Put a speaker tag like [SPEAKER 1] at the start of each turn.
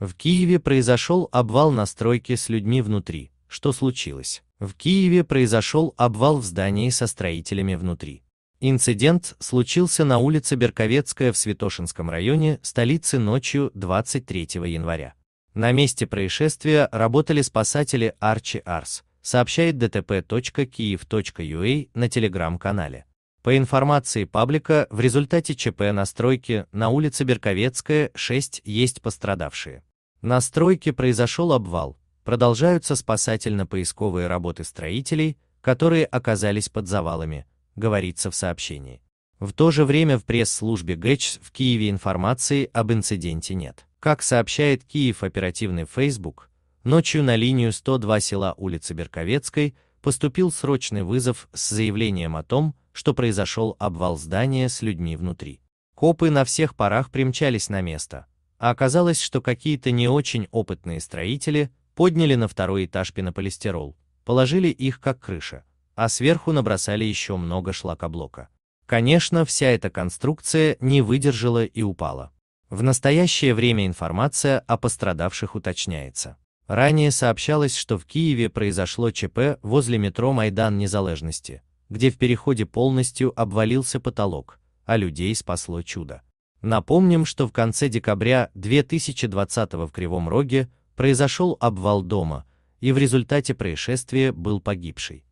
[SPEAKER 1] В Киеве произошел обвал на стройке с людьми внутри. Что случилось? В Киеве произошел обвал в здании со строителями внутри. Инцидент случился на улице Берковецкая в Святошинском районе столицы ночью 23 января. На месте происшествия работали спасатели Арчи Арс, сообщает dtp.kiev.ua на телеграм-канале. По информации паблика, в результате ЧП на стройке на улице Берковецкая 6 есть пострадавшие. На стройке произошел обвал, продолжаются спасательно-поисковые работы строителей, которые оказались под завалами, говорится в сообщении. В то же время в пресс-службе ГЭЧ в Киеве информации об инциденте нет. Как сообщает Киев оперативный Facebook, ночью на линию 102 села улицы Берковецкой поступил срочный вызов с заявлением о том, что произошел обвал здания с людьми внутри. Копы на всех парах примчались на место, а оказалось, что какие-то не очень опытные строители подняли на второй этаж пенополистирол, положили их как крыша, а сверху набросали еще много шлакоблока. Конечно, вся эта конструкция не выдержала и упала. В настоящее время информация о пострадавших уточняется. Ранее сообщалось, что в Киеве произошло ЧП возле метро Майдан Незалежности, где в переходе полностью обвалился потолок, а людей спасло чудо. Напомним, что в конце декабря 2020 в Кривом Роге произошел обвал дома, и в результате происшествия был погибший.